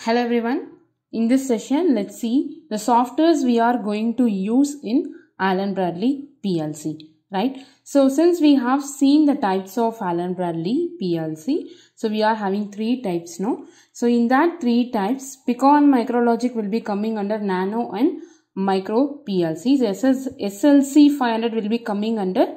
Hello everyone. In this session, let's see the softwares we are going to use in Allen Bradley PLC, right? So since we have seen the types of Allen Bradley PLC, so we are having three types now. So in that three types, Picon Micrologic will be coming under Nano and Micro PLCs. SS, SLC 500 will be coming under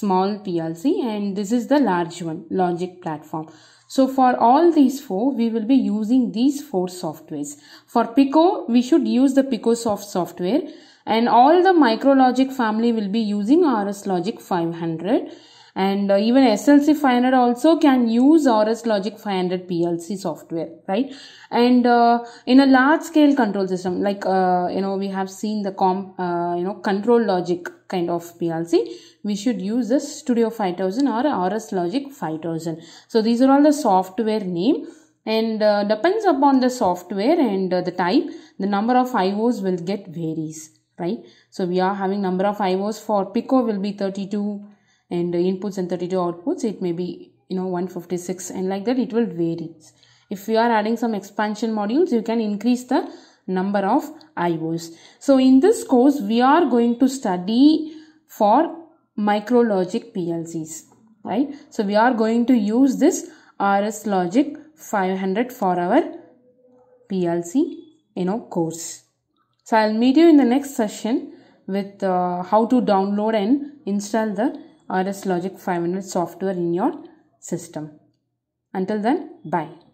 small PLC and this is the large one logic platform. So for all these four, we will be using these four softwares. For Pico, we should use the PicoSoft software and all the MicroLogic family will be using RS Logic 500 and uh, even SLC 500 also can use RS Logic 500 PLC software, right? And uh, in a large scale control system, like, uh, you know, we have seen the com, uh, you know, control logic kind of PLC, we should use the Studio 5000 or RS Logic 5000. So these are all the software name and uh, depends upon the software and uh, the type, the number of IOs will get varies, right? So we are having number of IOs for PICO will be 32 and inputs and 32 outputs, it may be you know 156 and like that it will vary if you are adding some expansion modules you can increase the number of IOs. So in this course we are going to study for micrologic PLCs right. So we are going to use this RS logic 500 for our PLC you know course. So I'll meet you in the next session with uh, how to download and install the RS Logic 500 software in your system. Until then, bye.